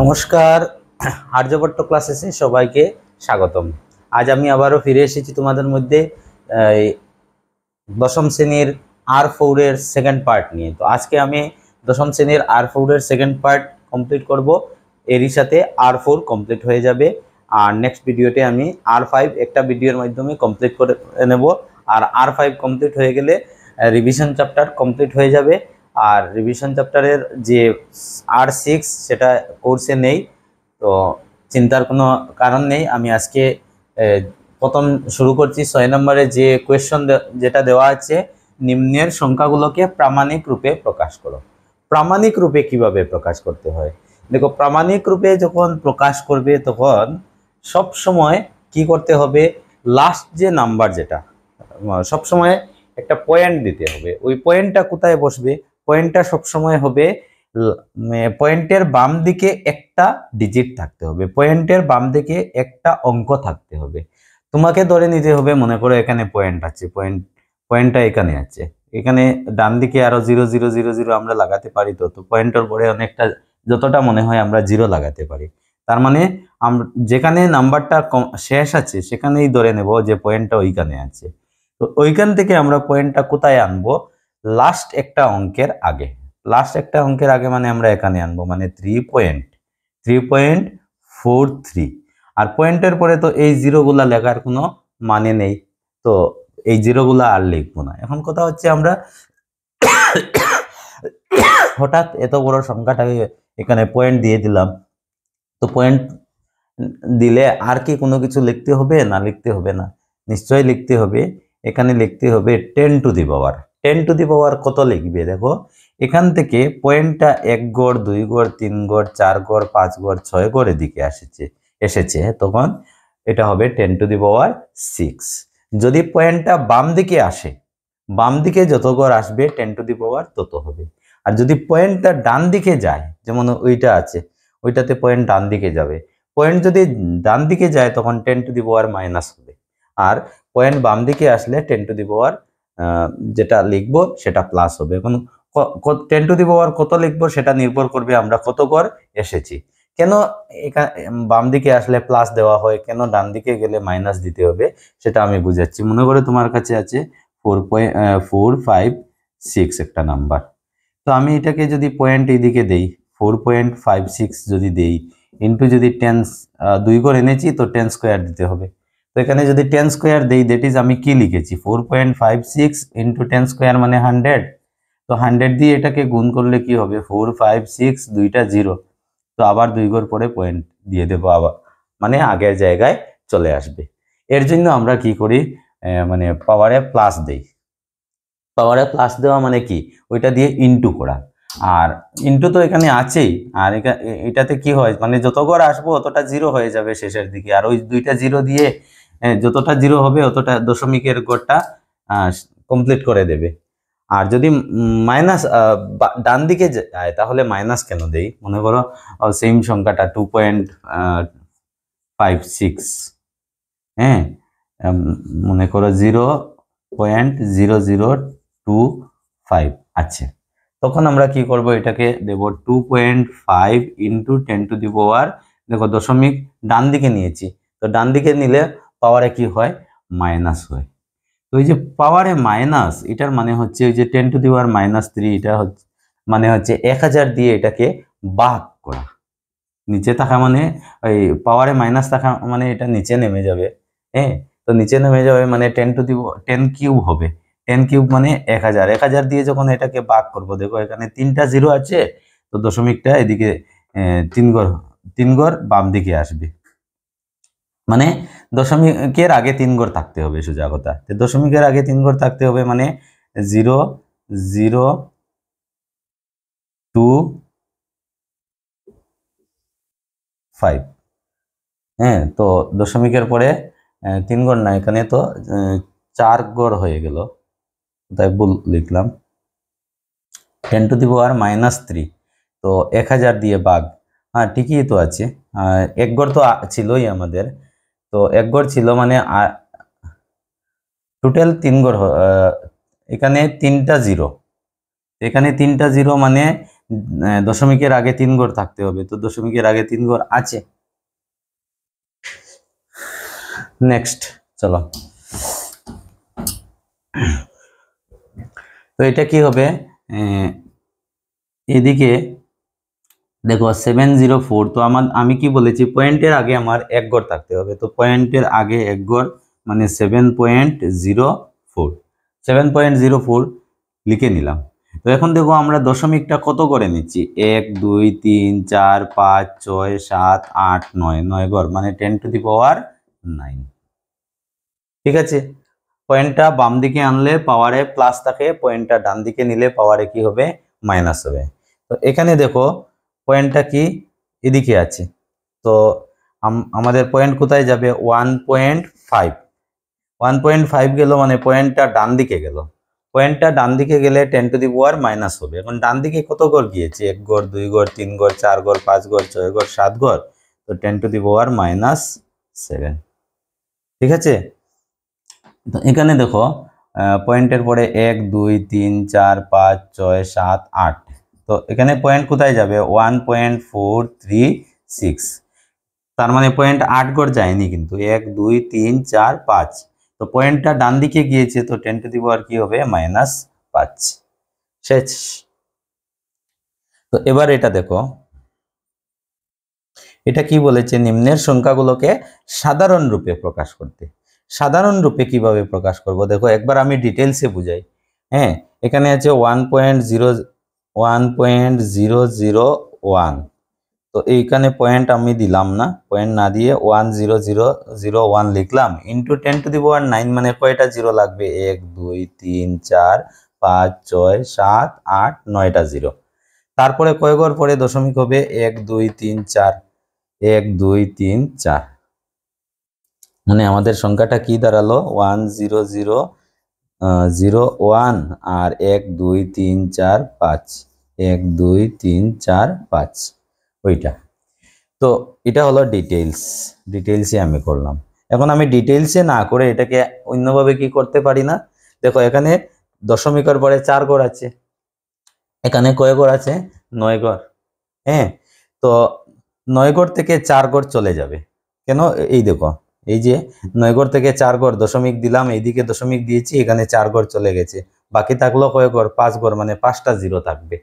নমস্কার আর্যভট্ট ক্লাসেসে সবাইকে স্বাগতম আজ আমি আবারও ফিরে এসেছি তোমাদের মধ্যে দশম শ্রেণীর আর ফৌরের সেকেন্ড পার্ট নিয়ে তো আজকে আমি দশম শ্রেণীর আর ফৌরের সেকেন্ড পার্ট কমপ্লিট করব এরই সাথে আর ফোর কমপ্লিট হয়ে যাবে আর নেক্সট ভিডিওতে আমি আর ফাইভ একটা ভিডিওর মাধ্যমে কমপ্লিট করে নেব আর আর ফাইভ কমপ্লিট হয়ে গেলে রিভিশন চ্যাপ্টার কমপ্লিট হয়ে যাবে আর রিভিশন চ্যাপ্টারের যে আর সিক্স সেটা কোর্সে নেই তো চিন্তার কোনো কারণ নেই আমি আজকে প্রথম শুরু করছি ছয় নম্বরে যে কোয়েশ্চন যেটা দেওয়া আছে নিম্নের সংখ্যাগুলোকে প্রামাণিক রূপে প্রকাশ করো প্রামাণিক রূপে কিভাবে প্রকাশ করতে হয় দেখো প্রামাণিক রূপে যখন প্রকাশ করবে তখন সব সময় কি করতে হবে লাস্ট যে নাম্বার যেটা সব সময় একটা পয়েন্ট দিতে হবে ওই পয়েন্টটা কোথায় বসবে পয়েন্টটা সবসময় হবে পয়েন্টের বাম দিকে একটা ডিজিট থাকতে হবে পয়েন্টের বাম দিকে একটা অঙ্ক থাকতে হবে তোমাকে ধরে নিতে হবে মনে করো এখানে পয়েন্ট আছে পয়েন্ট পয়েন্টটা এখানে আছে এখানে ডান দিকে আরো জিরো জিরো জিরো জিরো আমরা লাগাতে পারি তো তো পয়েন্টের পরে অনেকটা যতটা মনে হয় আমরা জিরো লাগাতে পারি তার মানে যেখানে নাম্বারটা শেষ আছে সেখানেই ধরে নেব যে পয়েন্টটা ওইখানে আছে তো ওইখান থেকে আমরা পয়েন্টটা কোথায় আনবো লাস্ট একটা অঙ্কের আগে লাস্ট একটা অঙ্কের আগে মানে আমরা এখানে আনবো মানে three point three point four three আর পয়েন্টের পরে তো এই জিরোগুলা লেখার কোনো মানে নেই তো এই জিরোগুলা আর লিখবো না এখন কথা হচ্ছে আমরা হঠাৎ এত বড় সংখ্যাটাকে এখানে পয়েন্ট দিয়ে দিলাম তো পয়েন্ট দিলে আর কি কোনো কিছু লিখতে হবে না লিখতে হবে না নিশ্চয়ই লিখতে হবে এখানে লিখতে হবে ten to the power ten to the power কত লিখবে দেখো এখান থেকে পয়েন্টটা এক গড় দুই গড় তিন গড় চার গড় পাঁচ গড় ছয় গড়ের দিকে আসেছে এসেছে তখন এটা হবে ten to the power six যদি পয়েন্টটা বাম দিকে আসে বাম দিকে যত গড় আসবে টেন টু দি পাওয়ার তত হবে আর যদি পয়েন্টটা ডান দিকে যায় যেমন ওইটা আছে ওইটাতে পয়েন্ট ডান দিকে যাবে পয়েন্ট যদি ডান দিকে যায় তখন ten to the power minus হবে আর পয়েন্ট বাম দিকে আসলে টেন টু দি পাওয়ার যেটা লিখব সেটা প্লাস হবে এখন টেন টু দি পাওয়ার কত লিখব সেটা নির্ভর করবে আমরা কত কর এসেছি কেন বাম দিকে আসলে প্লাস দেওয়া হয় কেন ডান দিকে গেলে মাইনাস দিতে হবে সেটা আমি বুঝাচ্ছি মনে করে তোমার কাছে আছে four point four five six একটা নাম্বার তো আমি এটাকে যদি পয়েন্ট এইদিকে দেই ফোর পয়েন্ট ফাইভ সিক্স যদি দেই ইন্টু যদি টেন্স দুই করে এনেছি তো টেন স্কোয়ার দিতে হবে এখানে যদি টেন স্কোয়ার দিই দ্যাট ইজ আমি কি লিখেছি four point five six into ten square মানে হান্ড্রেড তো হান্ড্রেড দিয়ে এটাকে গুণ করলে কি হবে ফোর ফাইভ সিক্স দুইটা জিরো তো আবার দুই ঘর পরে পয়েন্ট দিয়ে দেবো আবার মানে আগের জায়গায় চলে আসবে এর জন্য আমরা কি করি মানে পাওয়ারে প্লাস দেই পাওয়ারে প্লাস দেওয়া মানে কি ওইটা দিয়ে ইনটু করা আর ইনটু তো এখানে আছেই আর এটাতে কি হয় মানে যত ঘর আসবো অতটা জিরো হয়ে যাবে শেষের দিকে আর ওই দুইটা জিরো দিয়ে হ্যাঁ, যতটা জিরো হবে অতটা দশমিকের গড়টা কমপ্লিট করে দেবে আর যদি মাইনাস ডান দিকে যায় তাহলে মাইনাস কেন দেই মনে করো সেম সংখ্যাটা টু পয়েন্ট ফাইভ সিক্স হ্যাঁ মনে করো zero point zero zero two five আছে তখন আমরা কি করব এটাকে দেব two point five into ten to the power দেখো দশমিক ডান দিকে নিয়েছি তো ডান দিকে নিলে পাওয়ারে কি হয় মাইনাস হয় তো ওই যে পাওয়ারে মাইনাস এটার মানে হচ্ছে ওই যে ten to the power minus three এটা হচ্ছে মানে হচ্ছে এক হাজার দিয়ে এটাকে বাদ করা নিচে থাকা মানে ওই পাওয়ারে মাইনাস থাকা মানে এটা নিচে নেমে যাবে হ্যাঁ তো নিচে নেমে যাবে মানে ten to the ten cube হবে টেন কিউব মানে এক হাজার এক হাজার দিয়ে যখন এটাকে বাক করবো দেখো এখানে তিনটা জিরো আছে তো দশমিকটা এদিকে তিন ঘর তিন ঘর বাম দিকে আসবে মানে দশমিকের আগে তিন ঘর থাকতে হবে সোজা কথা দশমিকের আগে তিন ঘর থাকতে হবে মানে জিরো জিরো টু ফাইভ হ্যাঁ তো দশমিকের পরে তিন ঘর না এখানে তো চার ঘর হয়ে গেল তাই ভুল লিখলাম টেন টু দি আর মাইনাস থ্রি তো এক হাজার দিয়ে বাঘ হ্যাঁ ঠিকই তো আছে এক গড় তো ছিলই আমাদের তো এক ঘর ছিল মানে টোটাল তিন ঘর এখানে তিনটা জিরো এখানে তিনটা জিরো মানে দশমিকের আগে তিন ঘর থাকতে হবে তো দশমিকের আগে তিন ঘর আছে নেক্সট চলো তো এটা কি হবে এদিকে দেখো সেভেন জিরো ফোর তো আমার আমি কি বলেছি পয়েন্টের আগে আমার এক গড় থাকতে হবে তো পয়েন্টের আগে এক গড় মানে seven point zero four seven point zero four লিখে নিলাম তো এখন দেখো আমরা দশমিকটা কত করে নিচ্ছি এক দুই তিন চার পাঁচ ছয় সাত আট নয় নয় গড় মানে ten to the power nine ঠিক আছে পয়েন্টটা বাম দিকে আনলে পাওয়ারে প্লাস থাকে পয়েন্টটা ডান দিকে নিলে পাওয়ারে কি হবে মাইনাস হবে তো এখানে দেখো পয়েন্টটা কি এদিকে আছে তো আমাদের পয়েন্ট কোথায় যাবে one point five one point five গেল মানে পয়েন্টটা ডান দিকে গেল পয়েন্টটা ডান দিকে গেলে ten to the power minus হবে এখন ডান দিকে কত ঘর গিয়েছে এক ঘর দুই ঘর তিন ঘর চার ঘর পাঁচ ঘর ছয় ঘর সাত ঘর তো ten to the power minus seven ঠিক আছে তো এখানে দেখো পয়েন্টের পরে এক দুই তিন চার পাঁচ ছয় সাত আট তো এখানে পয়েন্ট কোথায় যাবে one point four three six তার মানে পয়েন্ট আট গড় যায়নি কিন্তু এক দুই তিন চার পাঁচ তো পয়েন্টটা ডান দিকে গিয়েছে তো টেন টেনটা দিব আর কি হবে মাইনাস পাঁচ শেষ তো এবার এটা দেখো এটা কি বলেছে নিম্নের সংখ্যাগুলোকে সাধারণ রূপে প্রকাশ করতে সাধারণ রূপে কিভাবে প্রকাশ করব দেখো একবার আমি ডিটেলসে বুঝাই হ্যাঁ এখানে আছে one point zero one point zero zero one তো এইখানে পয়েন্ট আমি দিলাম না পয়েন্ট না দিয়ে one zero zero zero one লিখলাম ইন্টু টেন টু দিব পাওয়ার নাইন মানে কয়টা জিরো লাগবে এক দুই তিন চার পাঁচ ছয় সাত আট নয়টা জিরো তারপরে কয় পরে দশমিক হবে এক দুই তিন চার এক দুই তিন চার মানে আমাদের সংখ্যাটা কি দাঁড়ালো one zero zero zero one আর এক দুই তিন চার পাঁচ এক দুই তিন চার পাঁচ ওইটা তো এটা হলো ডিটেলস ডিটেলসই আমি করলাম এখন আমি ডিটেলসে না করে এটাকে অন্যভাবে কি করতে পারি না দেখো এখানে দশমিকর পরে চার ঘর আছে এখানে কয় ঘর আছে নয় ঘর হ্যাঁ তো নয় ঘর থেকে চার ঘর চলে যাবে কেন এই দেখো এই যে নয়গড় থেকে চার গড় দশমিক দিলাম এইদিকে দশমিক দিয়েছি এখানে চার গড় চলে গেছে বাকি থাকলো কয় গড় পাঁচ গড় মানে পাঁচটা জিরো থাকবে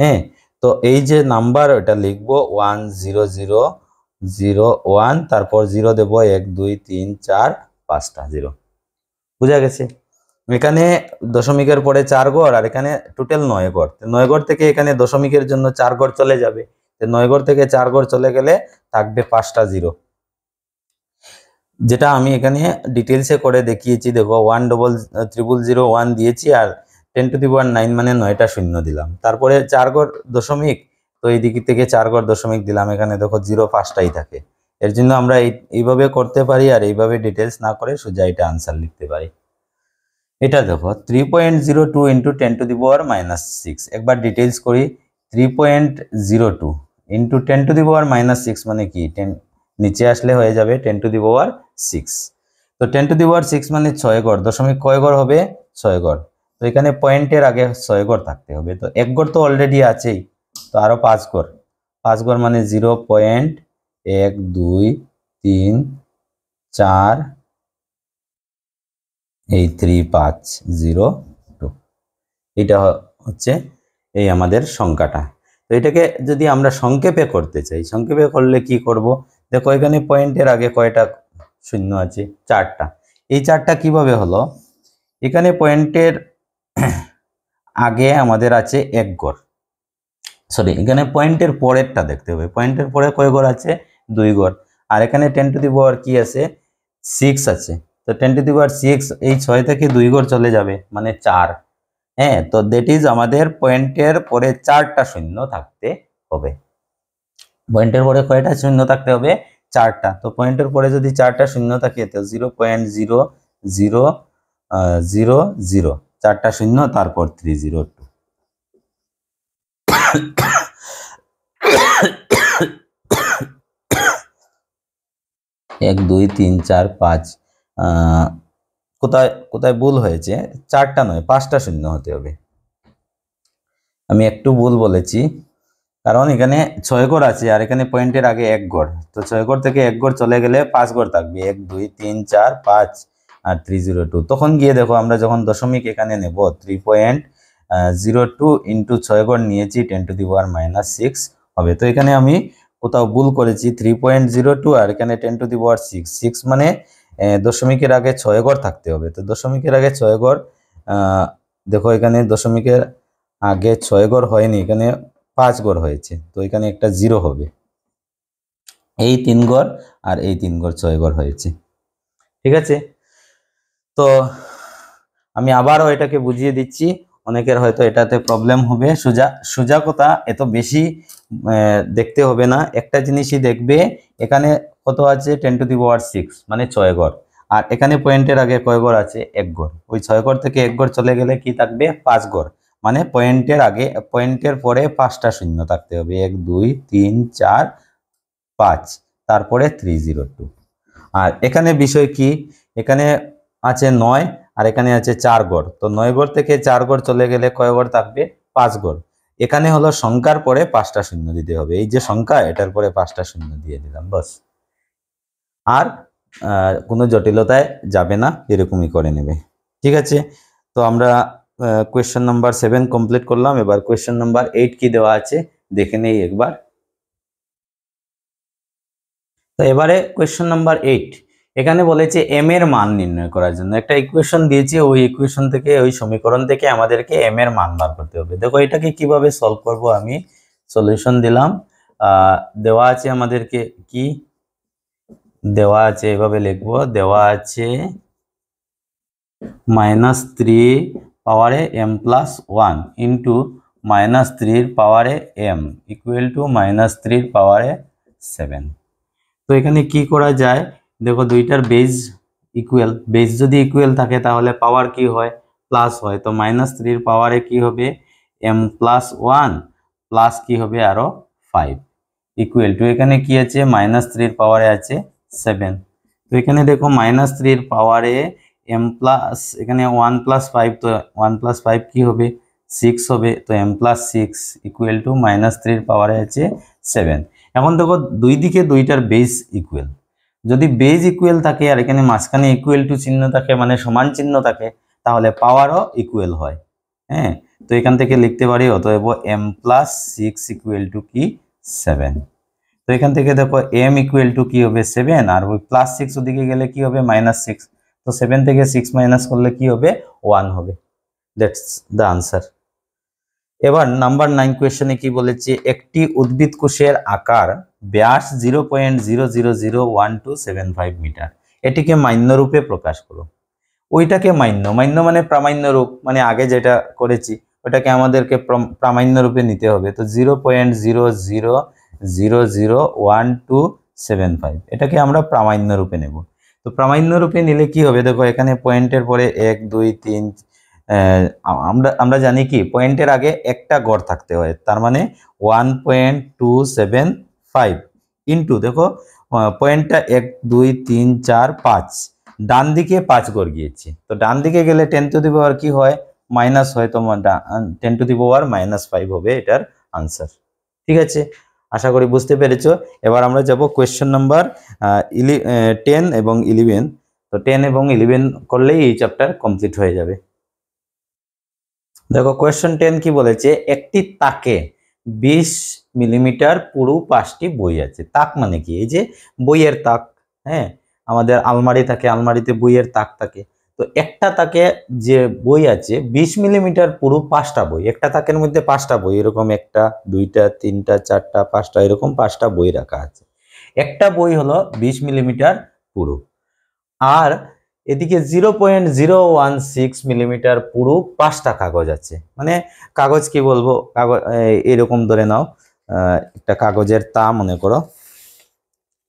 হ্যাঁ তো এই যে নাম্বার ওটা লিখবো one zero zero zero one তারপর জিরো দেবো এক দুই তিন চার পাঁচটা জিরো বুঝা গেছে এখানে দশমিকের পরে চার গড় আর এখানে টোটাল নয় গড় নয় গড় থেকে এখানে দশমিকের জন্য চার গড় চলে যাবে নয় গড় থেকে চার গড় চলে গেলে থাকবে পাঁচটা জিরো যেটা আমি এখানে ডিটেলসে করে দেখিয়েছি দেখো one double triple zero one দিয়েছি আর ten to the power nine মানে নয়টা শূন্য দিলাম তারপরে চার গড় দশমিক তো এই দিক থেকে চার গড় দশমিক দিলাম এখানে দেখো জিরো ফার্স্টটাই থাকে এর জন্য আমরা এইভাবে করতে পারি আর এইভাবে ডিটেলস না করে সোজা এটা আনসার লিখতে পারি এটা দেখো three point zero two into ten to the power minus six একবার ডিটেলস করি three point zero two into ten to the power minus six মানে কি টেন নিচে আসলে হয়ে যাবে ten to the power six তো ten to the power six মানে ছয় গড় দশমিক কয় গড় হবে ছয় গড় তো এখানে পয়েন্টের আগে ছয় গড় থাকতে হবে তো এক গড় তো অলরেডি আছেই তো আরও পাঁচ গড় পাঁচ গড় মানে জিরো পয়েন্ট এক দুই তিন চার এই থ্রি পাঁচ জিরো টু এটা হচ্ছে এই আমাদের সংখ্যাটা তো এটাকে যদি আমরা সংক্ষেপে করতে চাই সংক্ষেপে করলে কি করব দেখো এখানে পয়েন্টের আগে কয়টা শূন্য আছে চারটা এই চারটা কিভাবে হলো এখানে পয়েন্টের আগে আমাদের আছে এক গড় সরি এখানে পয়েন্টের পরেরটা দেখতে হবে পয়েন্টের পরে কয় গড় আছে দুই গড় আর এখানে টেন টু দি পাওয়ার কি আছে সিক্স আছে তো ten to the power six এই ছয় থেকে দুই গড় চলে যাবে মানে চার হ্যাঁ তো দ্যাট ইজ আমাদের পয়েন্টের পরে চারটা শূন্য থাকতে হবে পয়েন্টের পরে কয়টা শূন্য থাকতে হবে চারটা তো পয়েন্টের পরে যদি চারটা শূন্য থাকে তো zero point zero zero zero zero চারটা শূন্য তারপর থ্রি জিরো টু এক দুই তিন চার পাঁচ কোথায় কোথায় ভুল হয়েছে চারটা নয় পাঁচটা শূন্য হতে হবে আমি একটু ভুল বলেছি কারণ এখানে ছয় ঘর আছে আর এখানে পয়েন্টের আগে এক ঘর তো ছয় ঘর থেকে এক ঘর চলে গেলে পাঁচ ঘর থাকবে এক দুই তিন চার পাঁচ আর থ্রি জিরো টু তখন গিয়ে দেখো আমরা যখন দশমিক এখানে নেব three point zero two into ছয় ঘর নিয়েছি ten to the power minus six হবে তো এখানে আমি কোথাও ভুল করেছি থ্রি পয়েন্ট জিরো টু আর এখানে ten to the power six six মানে দশমিকের আগে ছয় ঘর থাকতে হবে তো দশমিকের আগে ছয় ঘর দেখো এখানে দশমিকের আগে ছয় ঘর হয়নি এখানে পাঁচ গড় হয়েছে তো এখানে একটা জিরো হবে এই তিন গড় আর এই তিন গড় ছয় গড় হয়েছে ঠিক আছে তো আমি আবারও এটাকে বুঝিয়ে দিচ্ছি অনেকের হয়তো এটাতে প্রবলেম হবে সোজা সোজা এত বেশি দেখতে হবে না একটা জিনিসই দেখবে এখানে কত আছে ten to the power six মানে ছয় গড় আর এখানে পয়েন্টের আগে কয় গড় আছে এক গড় ওই ছয় গড় থেকে এক গড় চলে গেলে কি থাকবে পাঁচ গড় মানে পয়েন্টের আগে পয়েন্টের পরে পাঁচটা শূন্য থাকতে হবে এক দুই তিন চার পাঁচ তারপরে থ্রি জিরো টু আর এখানে বিষয় কি এখানে আছে নয় আর এখানে আছে চার গড় তো নয় গড় থেকে চার গড় চলে গেলে কয় গড় থাকবে পাঁচ গড় এখানে হলো সংখ্যার পরে পাঁচটা শূন্য দিতে হবে এই যে সংখ্যা এটার পরে পাঁচটা শূন্য দিয়ে দিলাম বস আর কোনো জটিলতায় যাবে না এরকমই করে নেবে ঠিক আছে তো আমরা কোয়েশ্চেন নাম্বার সেভেন কমপ্লিট করলাম এবার কোয়েশ্চেন নাম্বার এইট কি দেওয়া আছে দেখে নেই একবার তো এবারে কোয়েশ্চেন নাম্বার এইট এখানে বলেছে এম এর মান নির্ণয় করার জন্য একটা ইকুয়েশন দিয়েছে ওই ইকুয়েশন থেকে ওই সমীকরণ থেকে আমাদেরকে এম এর মান বার করতে হবে দেখো এটাকে কিভাবে সলভ করব আমি সলিউশন দিলাম দেওয়া আছে আমাদেরকে কি দেওয়া আছে এভাবে লিখবো দেওয়া আছে মাইনাস থ্রি পাওয়ারে M plus one into minus থ্রির পাওয়ারে এম ইকুয়াল টু মাইনাস থ্রির পাওয়ারে সেভেন তো এখানে কি করা যায় দেখো দুইটার বেজ ইকুয়াল বেজ যদি ইকুয়াল থাকে তাহলে পাওয়ার কি হয় প্লাস হয় তো মাইনাস থ্রির পাওয়ারে কি হবে এম প্লাস ওয়ান প্লাস কি হবে আরও ফাইভ ইকুয়াল টু এখানে কি আছে মাইনাস থ্রির পাওয়ারে আছে সেভেন তো এখানে দেখো মাইনাস থ্রির পাওয়ারে এম প্লাস এখানে ওয়ান প্লাস ফাইভ তো ওয়ান প্লাস ফাইভ কী হবে সিক্স হবে তো M plus six equal to minus থ্রির পাওয়ারে আছে সেভেন এখন দেখো দুই দিকে দুইটার বেস ইকুয়াল যদি বেজ ইকুয়াল থাকে আর এখানে মাঝখানে ইকুয়াল টু চিহ্ন থাকে মানে সমান চিহ্ন থাকে তাহলে পাওয়ারও ইকুয়াল হয় হ্যাঁ তো এখান থেকে লিখতে পারি অতএব M plus six equal to কি সেভেন তো এখান থেকে দেখো এম ইকুয়াল টু কি হবে সেভেন আর ওই প্লাস সিক্স ওদিকে গেলে কি হবে মাইনাস সিক্স তো সেভেন থেকে সিক্স মাইনাস করলে কি হবে ওয়ান হবে দ্যাটস দ্য আনসার এবার নাম্বার নাইন কোয়েশনে কি বলেছে একটি উদ্ভিদ কোষের আকার ব্যাস zero point zero zero zero one two seven five metre এটিকে মান্যরূপে প্রকাশ করো ওইটাকে মান্য মান্য মানে প্রামাণ্য রূপ মানে আগে যেটা করেছি ওটাকে আমাদেরকে প্রামাণ্য রূপে নিতে হবে তো zero point zero zero zero zero one two seven five এটাকে আমরা প্রামাণ্য রূপে নেব তো প্রামাণ্য রূপে নিলে কি হবে দেখো এখানে পয়েন্টের পরে এক দুই তিন আমরা আমরা জানি কি পয়েন্টের আগে একটা গড় থাকতে হয় তার মানে one point two seven five into দেখো পয়েন্টটা এক দুই তিন চার পাঁচ ডান দিকে পাঁচ গড় গিয়েছে তো ডান দিকে গেলে টেন টু দিব আর কি হয় মাইনাস হয় তো টেন টু দিব আর মাইনাস ফাইভ হবে এটার আনসার ঠিক আছে আশা করি বুঝতে পেরেছ এবার আমরা যাব কোয়েশ্চেন নাম্বার ইলি টেন এবং ইলেভেন তো টেন এবং ইলেভেন করলেই এই চ্যাপ্টার কমপ্লিট হয়ে যাবে দেখো কোয়েশ্চেন টেন কি বলেছে একটি তাকে ২০ মিলিমিটার পুরু পাঁচটি বই আছে তাক মানে কি এই যে বইয়ের তাক হ্যাঁ আমাদের আলমারি থাকে আলমারিতে বইয়ের তাক থাকে তো একটা তাকে যে বই আছে বিশ মিলিমিটার পুরো পাঁচটা বই একটা তাকের মধ্যে পাঁচটা বই এরকম একটা দুইটা তিনটা চারটা পাঁচটা এরকম পাঁচটা বই রাখা আছে একটা বই হলো বিশ মিলিমিটার পুরো আর এদিকে zero point zero one six millimetre পুরো পাঁচটা কাগজ আছে মানে কাগজ কি বলবো কাগজ এরকম ধরে নাও একটা কাগজের তা মনে করো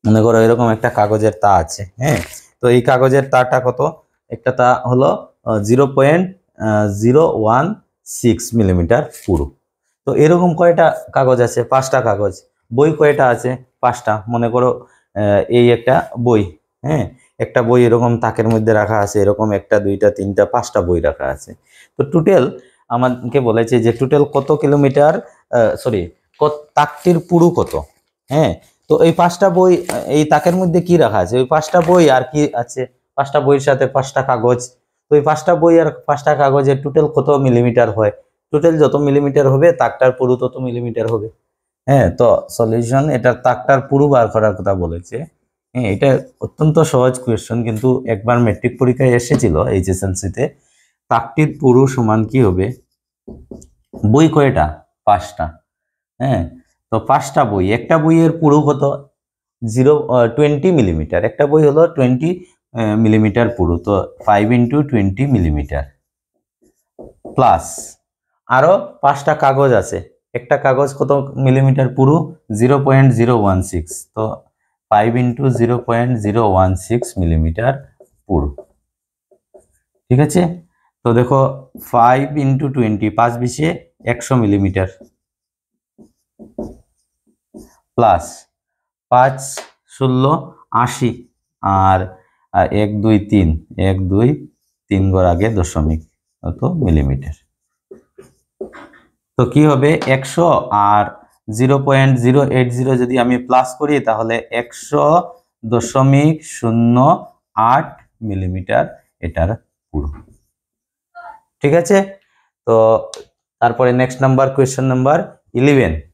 মনে করো এরকম একটা কাগজের তা আছে হ্যাঁ তো এই কাগজের তাটা কত একটা তা হলো zero point zero one six millimetre পুরু তো এরকম কয়টা কাগজ আছে পাঁচটা কাগজ বই কয়টা আছে পাঁচটা মনে করো এই একটা বই হ্যাঁ একটা বই এরকম তাকের মধ্যে রাখা আছে এরকম একটা দুইটা তিনটা পাঁচটা বই রাখা আছে তো টোটাল আমাকে বলেছে যে টোটাল কত কিলোমিটার সরি তাকটির পুরু কত হ্যাঁ তো এই পাঁচটা বই এই তাকের মধ্যে কি রাখা আছে ওই পাঁচটা বই আর কি আছে পাঁচটা বইয়ের সাথে পাঁচটা কাগজ তো ওই পাঁচটা বই আর পাঁচটা কাগজের টোটাল কত মিলিমিটার হয় টোটাল যত মিলিমিটার হবে তাকটার পুরু তত মিলিমিটার হবে হ্যাঁ তো সলিউশন এটা তাকটার পুরু বার করার কথা বলেছে হ্যাঁ এটা অত্যন্ত সহজ কোয়েশ্চেন কিন্তু একবার মেট্রিক পরীক্ষায় এসেছিল এইচএসএলসিতে তাকটির পুরু সমান কি হবে বই কয়টা পাঁচটা হ্যাঁ তো পাঁচটা বই একটা বইয়ের পুরু কত জিরো টোয়েন্টি মিলিমিটার একটা বই হলো টোয়েন্টি মিলিমিটার পুরো তো five into twenty millimetre plus আরও পাঁচটা কাগজ আছে একটা কাগজ কত মিলিমিটার পুরো zero point zero one six তো five into zero point zero one six millimetre পুরো ঠিক আছে তো দেখো ফাইভ ইন্টু টোয়েন্টি পাঁচ বিশে একশো মিলিমিটার প্লাস পাঁচ ষোলো আশি আর আর এক দুই তিন এক দুই তিন গড় আগে দশমিক অত মিলিমিটার তো কি হবে একশো আর zero point zero eight zero যদি আমি প্লাস করি তাহলে একশো দশমিক শূন্য আট মিলিমিটার এটার পুরো ঠিক আছে তো তারপরে next number question number eleven